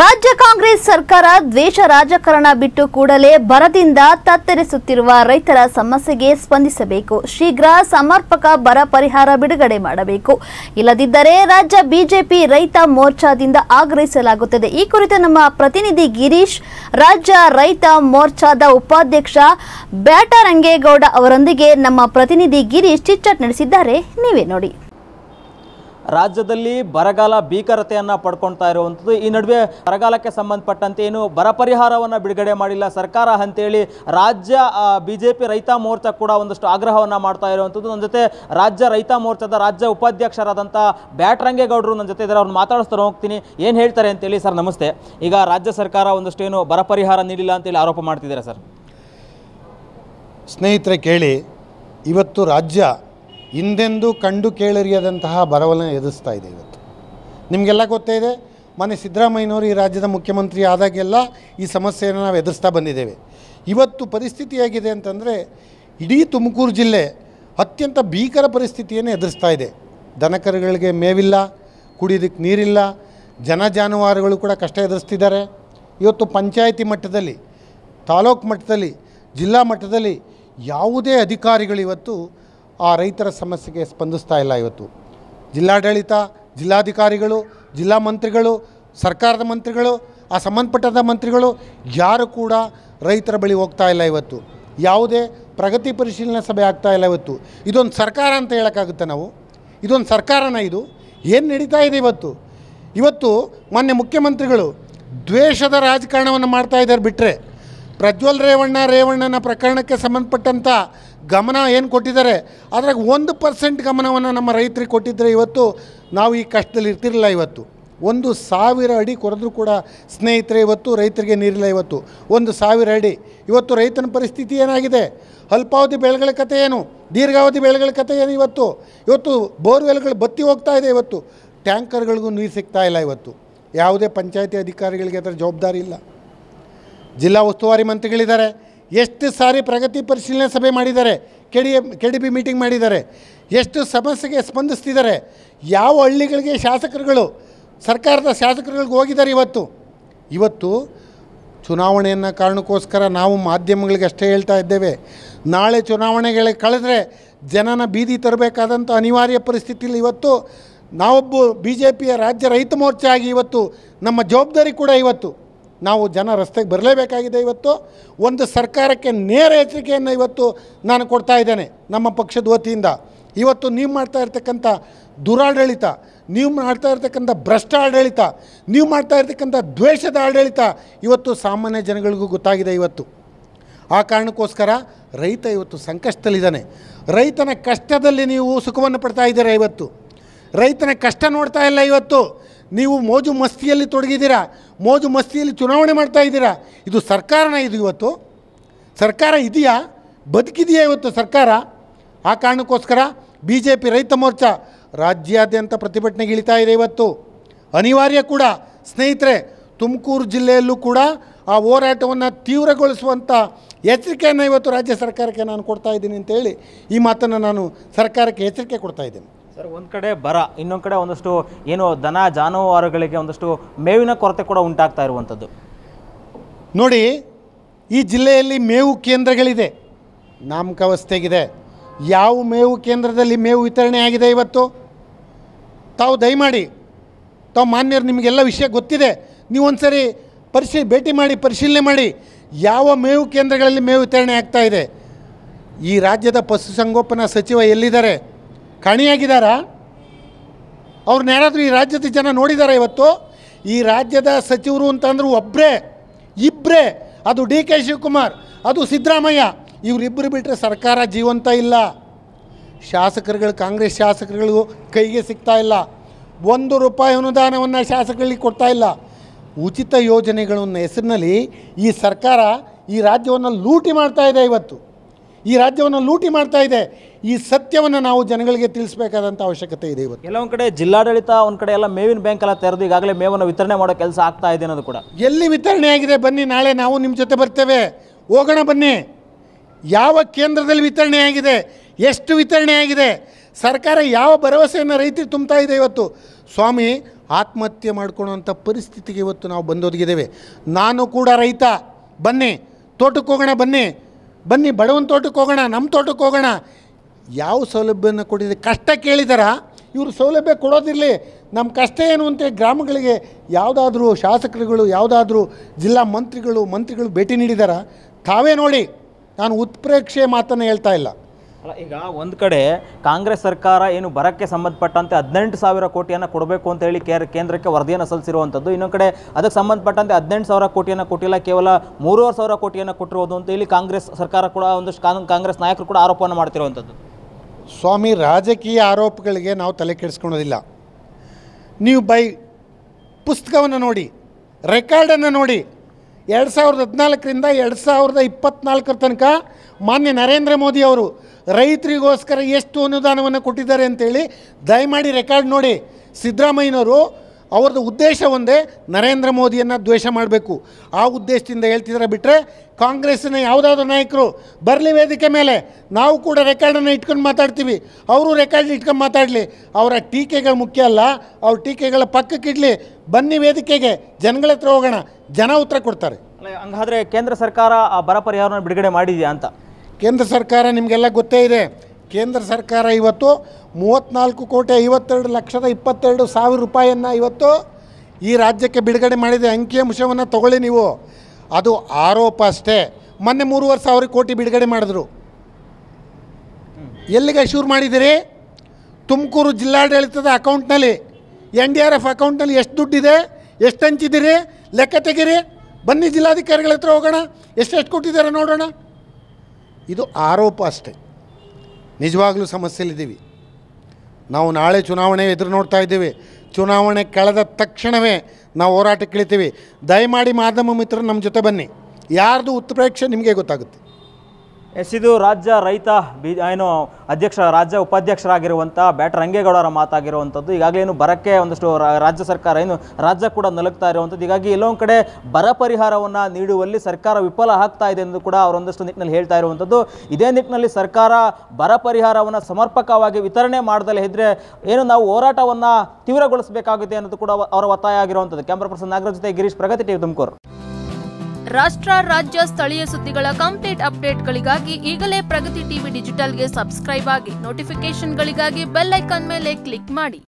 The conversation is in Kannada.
ರಾಜ್ಯ ಕಾಂಗ್ರೆಸ್ ಸರ್ಕಾರ ದ್ವೇಷ ರಾಜಕಾರಣ ಬಿಟ್ಟು ಕೂಡಲೇ ಬರದಿಂದ ತತ್ತರಿಸುತ್ತಿರುವ ರೈತರ ಸಮಸ್ಯೆಗೆ ಸ್ಪಂದಿಸಬೇಕು ಶೀಘ್ರ ಸಮರ್ಪಕ ಬರ ಪರಿಹಾರ ಬಿಡುಗಡೆ ಮಾಡಬೇಕು ಇಲ್ಲದಿದ್ದರೆ ರಾಜ್ಯ ಬಿಜೆಪಿ ರೈತ ಮೋರ್ಚಾದಿಂದ ಆಗ್ರಹಿಸಲಾಗುತ್ತದೆ ಈ ಕುರಿತು ನಮ್ಮ ಪ್ರತಿನಿಧಿ ಗಿರೀಶ್ ರಾಜ್ಯ ರೈತ ಮೋರ್ಚಾದ ಉಪಾಧ್ಯಕ್ಷ ಬ್ಯಾಟರಂಗೇಗೌಡ ಅವರೊಂದಿಗೆ ನಮ್ಮ ಪ್ರತಿನಿಧಿ ಗಿರೀಶ್ ಚಿಚ್ಚಟ್ ನಡೆಸಿದ್ದಾರೆ ನೀವೇ ನೋಡಿ ರಾಜ್ಯದಲ್ಲಿ ಬರಗಾಲ ಭೀಕರತೆಯನ್ನು ಪಡ್ಕೊಳ್ತಾ ಇರುವಂಥದ್ದು ಈ ನಡುವೆ ಬರಗಾಲಕ್ಕೆ ಸಂಬಂಧಪಟ್ಟಂತೆ ಏನು ಬರ ಪರಿಹಾರವನ್ನು ಬಿಡುಗಡೆ ಮಾಡಿಲ್ಲ ಸರ್ಕಾರ ಅಂತೇಳಿ ರಾಜ್ಯ ಬಿ ಜೆ ಪಿ ರೈತ ಮೋರ್ಚಾ ಕೂಡ ಒಂದಷ್ಟು ಆಗ್ರಹವನ್ನು ಮಾಡ್ತಾ ಇರುವಂಥದ್ದು ನನ್ನ ಜೊತೆ ರಾಜ್ಯ ರೈತ ಮೋರ್ಚಾದ ರಾಜ್ಯ ಉಪಾಧ್ಯಕ್ಷರಾದಂಥ ಬ್ಯಾಟ್ರಂಗೇಗೌಡರು ನನ್ನ ಜೊತೆ ಇದ್ದಾರೆ ಅವ್ರನ್ನ ಮಾತಾಡಿಸ್ತಾರೆ ಹೋಗ್ತೀನಿ ಏನು ಹೇಳ್ತಾರೆ ಅಂತೇಳಿ ಸರ್ ನಮಸ್ತೆ ಈಗ ರಾಜ್ಯ ಸರ್ಕಾರ ಒಂದಷ್ಟು ಏನು ಬರ ಪರಿಹಾರ ನೀಡಿಲ್ಲ ಅಂತೇಳಿ ಆರೋಪ ಮಾಡ್ತಿದ್ದಾರೆ ಸರ್ ಸ್ನೇಹಿತರೆ ಕೇಳಿ ಇವತ್ತು ರಾಜ್ಯ ಹಿಂದೆಂದೂ ಕಂಡು ಕೇಳರಿಯದಂತಹ ಬರವಲನ ಎದುರಿಸ್ತಾ ಇದೆ ಇವತ್ತು ನಿಮಗೆಲ್ಲ ಗೊತ್ತೇ ಇದೆ ಮೊನ್ನೆ ಸಿದ್ದರಾಮಯ್ಯನವರು ಈ ರಾಜ್ಯದ ಮುಖ್ಯಮಂತ್ರಿ ಆದಾಗೆಲ್ಲ ಈ ಸಮಸ್ಯೆಯನ್ನು ನಾವು ಎದುರಿಸ್ತಾ ಬಂದಿದ್ದೇವೆ ಇವತ್ತು ಪರಿಸ್ಥಿತಿ ಹೇಗಿದೆ ಅಂತಂದರೆ ಇಡೀ ತುಮಕೂರು ಜಿಲ್ಲೆ ಅತ್ಯಂತ ಭೀಕರ ಪರಿಸ್ಥಿತಿಯನ್ನು ಎದುರಿಸ್ತಾ ಇದೆ ದನಕರುಗಳಿಗೆ ಮೇವಿಲ್ಲ ಕುಡಿಯೋದಕ್ಕೆ ನೀರಿಲ್ಲ ಜನ ಜಾನುವಾರುಗಳು ಕೂಡ ಕಷ್ಟ ಎದುರಿಸ್ತಿದ್ದಾರೆ ಇವತ್ತು ಪಂಚಾಯಿತಿ ಮಟ್ಟದಲ್ಲಿ ತಾಲೂಕು ಮಟ್ಟದಲ್ಲಿ ಜಿಲ್ಲಾ ಮಟ್ಟದಲ್ಲಿ ಯಾವುದೇ ಅಧಿಕಾರಿಗಳು ಇವತ್ತು ಆ ರೈತರ ಸಮಸ್ಯೆಗೆ ಸ್ಪಂದಿಸ್ತಾ ಇಲ್ಲ ಇವತ್ತು ಜಿಲ್ಲಾಡಳಿತ ಜಿಲ್ಲಾಧಿಕಾರಿಗಳು ಜಿಲ್ಲಾ ಮಂತ್ರಿಗಳು ಸರ್ಕಾರದ ಮಂತ್ರಿಗಳು ಆ ಸಂಬಂಧಪಟ್ಟದ ಮಂತ್ರಿಗಳು ಯಾರು ಕೂಡ ರೈತರ ಬಳಿ ಹೋಗ್ತಾ ಇಲ್ಲ ಇವತ್ತು ಯಾವುದೇ ಪ್ರಗತಿ ಪರಿಶೀಲನಾ ಸಭೆ ಆಗ್ತಾ ಇಲ್ಲ ಇವತ್ತು ಇದೊಂದು ಸರ್ಕಾರ ಅಂತ ಹೇಳೋಕ್ಕಾಗುತ್ತೆ ನಾವು ಇದೊಂದು ಸರ್ಕಾರನ ಇದು ಏನು ನಡೀತಾ ಇದೆ ಇವತ್ತು ಇವತ್ತು ಮಾನ್ಯ ಮುಖ್ಯಮಂತ್ರಿಗಳು ದ್ವೇಷದ ರಾಜಕಾರಣವನ್ನು ಮಾಡ್ತಾ ಇದ್ದಾರೆ ಬಿಟ್ಟರೆ ಪ್ರಜ್ವಲ್ ರೇವಣ್ಣ ರೇವಣ್ಣನ ಪ್ರಕರಣಕ್ಕೆ ಸಂಬಂಧಪಟ್ಟಂಥ ಗಮನ ಏನು ಕೊಟ್ಟಿದ್ದಾರೆ ಅದ್ರಾಗ ಒಂದು ಪರ್ಸೆಂಟ್ ಗಮನವನ್ನು ನಮ್ಮ ರೈತರಿಗೆ ಕೊಟ್ಟಿದ್ದರೆ ಇವತ್ತು ನಾವು ಈ ಕಷ್ಟದಲ್ಲಿ ಇರ್ತಿರಲಿಲ್ಲ ಇವತ್ತು ಒಂದು ಸಾವಿರ ಅಡಿ ಕೊರೆದ್ರೂ ಕೂಡ ಸ್ನೇಹಿತರೆ ಇವತ್ತು ರೈತರಿಗೆ ನೀರಿಲ್ಲ ಇವತ್ತು ಒಂದು ಸಾವಿರ ಅಡಿ ಇವತ್ತು ರೈತನ ಪರಿಸ್ಥಿತಿ ಏನಾಗಿದೆ ಅಲ್ಪಾವಧಿ ಬೆಳೆಗಳ ಕಥೆ ಏನು ದೀರ್ಘಾವಧಿ ಬೆಳೆಗಳ ಕಥೆ ಏನು ಇವತ್ತು ಇವತ್ತು ಬೋರ್ವೆಲ್ಗಳು ಬತ್ತಿ ಹೋಗ್ತಾ ಇದೆ ಇವತ್ತು ಟ್ಯಾಂಕರ್ಗಳಿಗೂ ನೀರು ಸಿಗ್ತಾ ಇಲ್ಲ ಇವತ್ತು ಯಾವುದೇ ಪಂಚಾಯತಿ ಅಧಿಕಾರಿಗಳಿಗೆ ಅದರ ಜವಾಬ್ದಾರಿ ಇಲ್ಲ ಜಿಲ್ಲಾ ಉಸ್ತುವಾರಿ ಮಂತ್ರಿಗಳಿದ್ದಾರೆ ಎಷ್ಟು ಸಾರಿ ಪ್ರಗತಿ ಪರಿಶೀಲನೆ ಸಭೆ ಮಾಡಿದ್ದಾರೆ K D K D B meeting ಮಾಡಿದ್ದಾರೆ ಎಷ್ಟು ಸಮಸ್ಯೆಗೆ ಸ್ಪಂದಿಸ್ತಿದ್ದಾರೆ ಯಾವ ಹಳ್ಳಿಗಳಿಗೆ ಶಾಸಕರುಗಳು ಸರ್ಕಾರದ ಶಾಸಕರುಗಳಿಗೆ ಹೋಗಿದ್ದಾರೆ ಇವತ್ತು ಇವತ್ತು ಚುನಾವಣೆಯನ್ನು ಕಾರಣಕ್ಕೋಸ್ಕರ ನಾವು ಮಾಧ್ಯಮಗಳಿಗೆ ಅಷ್ಟೇ ಹೇಳ್ತಾ ಇದ್ದೇವೆ ನಾಳೆ ಚುನಾವಣೆಗಳಿಗೆ ಕಳೆದರೆ ಜನನ ಬೀದಿ ತರಬೇಕಾದಂಥ ಅನಿವಾರ್ಯ ಪರಿಸ್ಥಿತಿಯಲ್ಲಿ ಇವತ್ತು ನಾವೊಬ್ಬ ಬಿ ಜೆ ಪಿಯ ರಾಜ್ಯ ರೈತ ಮೋರ್ಚಾ ಆಗಿ ಇವತ್ತು ನಮ್ಮ ಜವಾಬ್ದಾರಿ ಕೂಡ ಇವತ್ತು ನಾವು ಜನ ರಸ್ತೆಗೆ ಬರಲೇಬೇಕಾಗಿದೆ ಇವತ್ತು ಒಂದು ಸರ್ಕಾರಕ್ಕೆ ನೇರ ಎಚ್ಚರಿಕೆಯನ್ನು ಇವತ್ತು ನಾನು ಕೊಡ್ತಾ ಇದ್ದೇನೆ ನಮ್ಮ ಪಕ್ಷದ ವತಿಯಿಂದ ಇವತ್ತು ನೀವು ಮಾಡ್ತಾ ಇರ್ತಕ್ಕಂಥ ದುರಾಡಳಿತ ನೀವು ಮಾಡ್ತಾ ಇರ್ತಕ್ಕಂಥ ಭ್ರಷ್ಟ ಆಡಳಿತ ನೀವು ಮಾಡ್ತಾ ಇರ್ತಕ್ಕಂಥ ದ್ವೇಷದ ಆಡಳಿತ ಇವತ್ತು ಸಾಮಾನ್ಯ ಜನಗಳಿಗೂ ಗೊತ್ತಾಗಿದೆ ಇವತ್ತು ಆ ಕಾರಣಕ್ಕೋಸ್ಕರ ರೈತ ಇವತ್ತು ಸಂಕಷ್ಟದಲ್ಲಿದ್ದಾನೆ ರೈತನ ಕಷ್ಟದಲ್ಲಿ ನೀವು ಸುಖವನ್ನು ಪಡ್ತಾ ಇದ್ದೀರಾ ಇವತ್ತು ರೈತನ ಕಷ್ಟ ನೋಡ್ತಾ ಇಲ್ಲ ಇವತ್ತು ನೀವು ಮೋಜು ಮಸ್ತಿಯಲ್ಲಿ ತೊಡಗಿದ್ದೀರಾ ಮೋಜು ಮಸ್ತಿಯಲ್ಲಿ ಚುನಾವಣೆ ಮಾಡ್ತಾ ಇದ್ದೀರಾ ಇದು ಸರ್ಕಾರನ ಇದು ಇವತ್ತು ಸರ್ಕಾರ ಇದೆಯಾ ಬದುಕಿದೆಯಾ ಇವತ್ತು ಸರ್ಕಾರ ಆ ಕಾರಣಕ್ಕೋಸ್ಕರ ಬಿ ಜೆ ಪಿ ರೈತ ಮೋರ್ಚಾ ರಾಜ್ಯಾದ್ಯಂತ ಪ್ರತಿಭಟನೆಗೆ ಇಳಿತಾ ಇದೆ ಇವತ್ತು ಅನಿವಾರ್ಯ ಕೂಡ ಸ್ನೇಹಿತರೆ ತುಮಕೂರು ಜಿಲ್ಲೆಯಲ್ಲೂ ಕೂಡ ಆ ಹೋರಾಟವನ್ನು ತೀವ್ರಗೊಳಿಸುವಂಥ ಎಚ್ಚರಿಕೆಯನ್ನು ಇವತ್ತು ರಾಜ್ಯ ಸರ್ಕಾರಕ್ಕೆ ನಾನು ಕೊಡ್ತಾ ಇದ್ದೀನಿ ಅಂತೇಳಿ ಈ ಮಾತನ್ನು ನಾನು ಸರ್ಕಾರಕ್ಕೆ ಎಚ್ಚರಿಕೆ ಕೊಡ್ತಾ ಇದ್ದೇನೆ ಸರ್ ಒಂದು ಕಡೆ ಬರ ಇನ್ನೊಂದು ಕಡೆ ಒಂದಷ್ಟು ಏನು ದನ ಜಾನುವಾರುಗಳಿಗೆ ಒಂದಷ್ಟು ಮೇವಿನ ಕೊರತೆ ಕೂಡ ಉಂಟಾಗ್ತಾ ಇರುವಂಥದ್ದು ನೋಡಿ ಈ ಜಿಲ್ಲೆಯಲ್ಲಿ ಮೇವು ಕೇಂದ್ರಗಳಿದೆ ನಾಮಕವಸ್ಥೆಗಿದೆ ಯಾವ ಮೇವು ಕೇಂದ್ರದಲ್ಲಿ ಮೇವು ವಿತರಣೆ ಆಗಿದೆ ಇವತ್ತು ತಾವು ದಯಮಾಡಿ ತಾವು ಮಾನ್ಯರು ನಿಮಗೆಲ್ಲ ವಿಷಯ ಗೊತ್ತಿದೆ ನೀವು ಒಂದು ಸರಿ ಪರಿಶೀ ಭೇಟಿ ಮಾಡಿ ಪರಿಶೀಲನೆ ಮಾಡಿ ಯಾವ ಮೇವು ಕೇಂದ್ರಗಳಲ್ಲಿ ಮೇವು ವಿತರಣೆ ಆಗ್ತಾ ಇದೆ ಈ ರಾಜ್ಯದ ಪಶುಸಂಗೋಪನಾ ಸಚಿವ ಎಲ್ಲಿದ್ದಾರೆ ಕಾಣಿಯಾಗಿದ್ದಾರಾ ಅವ್ರನ್ನ ಯಾರಾದರೂ ಈ ರಾಜ್ಯದ ಜನ ನೋಡಿದ್ದಾರೆ ಇವತ್ತು ಈ ರಾಜ್ಯದ ಸಚಿವರು ಅಂತಂದ್ರೆ ಒಬ್ಬರೇ ಇಬ್ಬರೇ ಅದು ಡಿ ಕೆ ಶಿವಕುಮಾರ್ ಅದು ಸಿದ್ದರಾಮಯ್ಯ ಇವರಿಬ್ಬರು ಬಿಟ್ಟರೆ ಸರ್ಕಾರ ಜೀವಂತ ಇಲ್ಲ ಶಾಸಕರುಗಳು ಕಾಂಗ್ರೆಸ್ ಶಾಸಕರುಗಳು ಕೈಗೆ ಸಿಗ್ತಾ ಇಲ್ಲ ಒಂದು ರೂಪಾಯಿ ಅನುದಾನವನ್ನು ಶಾಸಕರಿಗೆ ಕೊಡ್ತಾ ಇಲ್ಲ ಉಚಿತ ಯೋಜನೆಗಳನ್ನ ಹೆಸರಿನಲ್ಲಿ ಈ ಸರ್ಕಾರ ಈ ರಾಜ್ಯವನ್ನು ಲೂಟಿ ಮಾಡ್ತಾ ಇದೆ ಇವತ್ತು ಈ ರಾಜ್ಯವನ್ನು ಲೂಟಿ ಮಾಡ್ತಾ ಇದೆ ಈ ಸತ್ಯವನ್ನು ನಾವು ಜನಗಳಿಗೆ ತಿಳಿಸಬೇಕಾದಂಥ ಅವಶ್ಯಕತೆ ಇದೆ ಇವತ್ತು ಕೆಲವೊಂದು ಕಡೆ ಜಿಲ್ಲಾಡಳಿತ ಒಂದು ಕಡೆ ಎಲ್ಲ ಮೇವಿನ ಬ್ಯಾಂಕ್ ಎಲ್ಲ ತೆರೆದು ಈಗಾಗಲೇ ಮೇವನ್ನು ವಿತರಣೆ ಮಾಡೋ ಕೆಲಸ ಆಗ್ತಾ ಇದೆ ಅನ್ನೋದು ಕೂಡ ಎಲ್ಲಿ ವಿತರಣೆ ಆಗಿದೆ ಬನ್ನಿ ನಾಳೆ ನಾವು ನಿಮ್ಮ ಜೊತೆ ಬರ್ತೇವೆ ಹೋಗೋಣ ಬನ್ನಿ ಯಾವ ಕೇಂದ್ರದಲ್ಲಿ ವಿತರಣೆ ಆಗಿದೆ ಎಷ್ಟು ವಿತರಣೆ ಆಗಿದೆ ಸರ್ಕಾರ ಯಾವ ಭರವಸೆಯನ್ನು ರೈತರು ತುಂಬ್ತಾ ಇದೆ ಇವತ್ತು ಸ್ವಾಮಿ ಆತ್ಮಹತ್ಯೆ ಮಾಡ್ಕೊಳ್ಳುವಂಥ ಪರಿಸ್ಥಿತಿಗೆ ಇವತ್ತು ನಾವು ಬಂದೊದಗಿದ್ದೇವೆ ನಾನು ಕೂಡ ರೈತ ಬನ್ನಿ ತೋಟಕ್ಕೆ ಹೋಗೋಣ ಬನ್ನಿ ಬನ್ನಿ ಬಡವನ ತೋಟಕ್ಕೆ ಹೋಗೋಣ ನಮ್ಮ ತೋಟಕ್ಕೆ ಹೋಗೋಣ ಯಾವ ಸೌಲಭ್ಯವನ್ನು ಕೊಟ್ಟಿದೆ ಕಷ್ಟ ಕೇಳಿದಾರ ಇವರು ಸೌಲಭ್ಯ ಕೊಡೋದಿರಲಿ ನಮ್ಮ ಕಷ್ಟ ಏನು ಅಂತ ಗ್ರಾಮಗಳಿಗೆ ಯಾವುದಾದ್ರೂ ಶಾಸಕರುಗಳು ಯಾವುದಾದ್ರೂ ಜಿಲ್ಲಾ ಮಂತ್ರಿಗಳು ಮಂತ್ರಿಗಳು ಭೇಟಿ ನೀಡಿದಾರ ತಾವೇ ನೋಡಿ ನಾನು ಉತ್ಪ್ರೇಕ್ಷೆ ಮಾತನ್ನು ಹೇಳ್ತಾ ಇಲ್ಲ ಅಲ್ಲ ಈಗ ಒಂದು ಕಡೆ ಕಾಂಗ್ರೆಸ್ ಸರ್ಕಾರ ಏನು ಬರಕ್ಕೆ ಸಂಬಂಧಪಟ್ಟಂತೆ ಹದಿನೆಂಟು ಸಾವಿರ ಕೋಟಿಯನ್ನು ಕೊಡಬೇಕು ಅಂತ ಹೇಳಿ ಕೇಂದ್ರಕ್ಕೆ ವರದಿಯನ್ನು ಸಲ್ಲಿಸಿರುವಂಥದ್ದು ಇನ್ನೊಂದು ಕಡೆ ಅದಕ್ಕೆ ಸಂಬಂಧಪಟ್ಟಂತೆ ಹದಿನೆಂಟು ಸಾವಿರ ಕೋಟಿಯನ್ನು ಕೊಟ್ಟಿಲ್ಲ ಕೇವಲ ಮೂರುವರೆ ಸಾವಿರ ಕೋಟಿಯನ್ನು ಕೊಟ್ಟಿರೋದು ಅಂತ ಹೇಳಿ ಕಾಂಗ್ರೆಸ್ ಸರ್ಕಾರ ಕೂಡ ಒಂದಷ್ಟು ಕಾನೂನು ಕಾಂಗ್ರೆಸ್ ನಾಯಕರು ಕೂಡ ಆರೋಪವನ್ನು ಮಾಡ್ತಿರುವಂಥದ್ದು ಸ್ವಾಮಿ ರಾಜಕೀಯ ಆರೋಪಗಳಿಗೆ ನಾವು ತಲೆ ಕೆಡಿಸ್ಕೊಳೋದಿಲ್ಲ ನೀವು ಬೈ ಪುಸ್ತಕವನ್ನು ನೋಡಿ ರೆಕಾರ್ಡನ್ನು ನೋಡಿ ಎರಡು ಸಾವಿರದ ಹದಿನಾಲ್ಕರಿಂದ ಎರಡು ಸಾವಿರದ ಇಪ್ಪತ್ತ್ನಾಲ್ಕರ ತನಕ ಮಾನ್ಯ ನರೇಂದ್ರ ಮೋದಿ ಅವರು ರೈತರಿಗೋಸ್ಕರ ಎಷ್ಟು ಅನುದಾನವನ್ನು ಕೊಟ್ಟಿದ್ದಾರೆ ಅಂತೇಳಿ ದಯಮಾಡಿ ರೆಕಾರ್ಡ್ ನೋಡಿ ಸಿದ್ದರಾಮಯ್ಯನವರು ಅವ್ರದ್ದು ಉದ್ದೇಶ ಒಂದೇ ನರೇಂದ್ರ ಮೋದಿಯನ್ನು ದ್ವೇಷ ಮಾಡಬೇಕು ಆ ಉದ್ದೇಶದಿಂದ ಹೇಳ್ತಿದ್ರೆ ಬಿಟ್ಟರೆ ಕಾಂಗ್ರೆಸ್ಸಿನ ಯಾವುದಾದ್ರು ನಾಯಕರು ಬರಲಿ ವೇದಿಕೆ ಮೇಲೆ ನಾವು ಕೂಡ ರೆಕಾರ್ಡನ್ನು ಇಟ್ಕೊಂಡು ಮಾತಾಡ್ತೀವಿ ಅವರು ರೆಕಾರ್ಡ್ ಇಟ್ಕೊಂಡು ಮಾತಾಡಲಿ ಅವರ ಟೀಕೆಗಳು ಮುಖ್ಯ ಅಲ್ಲ ಅವ್ರ ಟೀಕೆಗಳ ಪಕ್ಕಕ್ಕಿಡಲಿ ಬನ್ನಿ ವೇದಿಕೆಗೆ ಜನಗಳ ಹತ್ರ ಹೋಗೋಣ ಜನ ಉತ್ತರ ಕೊಡ್ತಾರೆ ಹಂಗಾದರೆ ಕೇಂದ್ರ ಸರ್ಕಾರ ಆ ಬರ ಪರಿಹಾರವನ್ನು ಬಿಡುಗಡೆ ಮಾಡಿದೆಯಾ ಅಂತ ಕೇಂದ್ರ ಸರ್ಕಾರ ನಿಮಗೆಲ್ಲ ಗೊತ್ತೇ ಇದೆ ಕೇಂದ್ರ ಸರ್ಕಾರ ಇವತ್ತು ಮೂವತ್ತ್ನಾಲ್ಕು ಕೋಟಿ ಐವತ್ತೆರಡು ಲಕ್ಷದ ಇಪ್ಪತ್ತೆರಡು ಸಾವಿರ ರೂಪಾಯಿಯನ್ನು ಇವತ್ತು ಈ ರಾಜ್ಯಕ್ಕೆ ಬಿಡುಗಡೆ ಮಾಡಿದೆ ಅಂಕಿಅಂಶವನ್ನು ತಗೊಳ್ಳಿ ನೀವು ಅದು ಆರೋಪ ಅಷ್ಟೇ ಮೊನ್ನೆ ಮೂರುವರೆ ಸಾವಿರ ಕೋಟಿ ಬಿಡುಗಡೆ ಮಾಡಿದ್ರು ಎಲ್ಲಿಗೆ ಶುರು ಮಾಡಿದ್ದೀರಿ ತುಮಕೂರು ಜಿಲ್ಲಾಡಳಿತದ ಅಕೌಂಟ್ನಲ್ಲಿ ಎನ್ ಡಿ ಆರ್ ಎಫ್ ಅಕೌಂಟ್ನಲ್ಲಿ ಎಷ್ಟು ದುಡ್ಡಿದೆ ಎಷ್ಟು ಹಂಚಿದ್ದೀರಿ ಲೆಕ್ಕ ತೆಗೀರಿ ಬನ್ನಿ ಜಿಲ್ಲಾಧಿಕಾರಿಗಳ ಹತ್ರ ಹೋಗೋಣ ಎಷ್ಟೆಷ್ಟು ಕೊಟ್ಟಿದ್ದಾರೆ ನೋಡೋಣ ಇದು ಆರೋಪ ಅಷ್ಟೇ ನಿಜವಾಗಲೂ ಸಮಸ್ಯೆಲಿದ್ದೀವಿ ನಾವು ನಾಳೆ ಚುನಾವಣೆ ಎದುರು ನೋಡ್ತಾ ಇದ್ದೀವಿ ಚುನಾವಣೆ ಕಳೆದ ತಕ್ಷಣವೇ ನಾವು ಹೋರಾಟಕ್ಕೆ ಇಳಿತೀವಿ ದಯಮಾಡಿ ಮಾಧ್ಯಮ ಮಿತ್ರರು ನಮ್ಮ ಜೊತೆ ಬನ್ನಿ ಯಾರ್ದು ಉತ್ಪ್ರೇಕ್ಷೆ ನಿಮಗೆ ಗೊತ್ತಾಗುತ್ತೆ ಎಸ್ ಇದು ರಾಜ್ಯ ರೈತ ಬಿ ಏನು ಅಧ್ಯಕ್ಷ ರಾಜ್ಯ ಉಪಾಧ್ಯಕ್ಷರಾಗಿರುವಂಥ ಬ್ಯಾಟ್ ರಂಗೇಗೌಡರ ಮಾತಾಗಿರುವಂಥದ್ದು ಈಗಾಗಲೇ ಏನು ಬರಕ್ಕೆ ಒಂದಷ್ಟು ರಾಜ್ಯ ಸರ್ಕಾರ ಏನು ರಾಜ್ಯ ಕೂಡ ನಲುಗ್ತಾ ಇರುವಂಥದ್ದು ಹೀಗಾಗಿ ಎಲ್ಲೊಂದು ಕಡೆ ಬರ ಪರಿಹಾರವನ್ನು ನೀಡುವಲ್ಲಿ ಸರ್ಕಾರ ವಿಫಲ ಆಗ್ತಾ ಇದೆ ಎಂದು ಕೂಡ ಒಂದಷ್ಟು ನಿಟ್ಟಿನಲ್ಲಿ ಹೇಳ್ತಾ ಇರುವಂಥದ್ದು ಇದೇ ನಿಟ್ಟಿನಲ್ಲಿ ಸರ್ಕಾರ ಬರ ಪರಿಹಾರವನ್ನು ಸಮರ್ಪಕವಾಗಿ ವಿತರಣೆ ಮಾಡದಲ್ಲೇ ಇದ್ದರೆ ಏನು ನಾವು ಹೋರಾಟವನ್ನು ತೀವ್ರಗೊಳಿಸಬೇಕಾಗುತ್ತೆ ಅನ್ನೋದು ಕೂಡ ಅವರ ಒತ್ತಾಯ ಆಗಿರುವಂಥದ್ದು ಕ್ಯಾಮ್ರಾ ಪರ್ಸನ್ ನಾಗರಾಜ್ ಜೊತೆ ಗಿರೀಶ್ ಪ್ರಗತಿ ಟಿವಿ ತುಮಕೂರು ರಾಷ್ಟ್ರ ರಾಜ್ಯ ಸ್ಥಳೀಯ ಸುದ್ದಿಗಳ ಕಂಪ್ಲೀಟ್ ಅಪ್ಡೇಟ್ಗಳಿಗಾಗಿ ಈಗಲೇ ಪ್ರಗತಿ ಟಿವಿ ಡಿಜಿಟಲ್ಗೆ ಸಬ್ಸ್ಕ್ರೈಬ್ ಆಗಿ ನೋಟಿಫಿಕೇಶನ್ಗಳಿಗಾಗಿ ಬೆಲ್ ಐಕಾನ್ ಮೇಲೆ ಕ್ಲಿಕ್ ಮಾಡಿ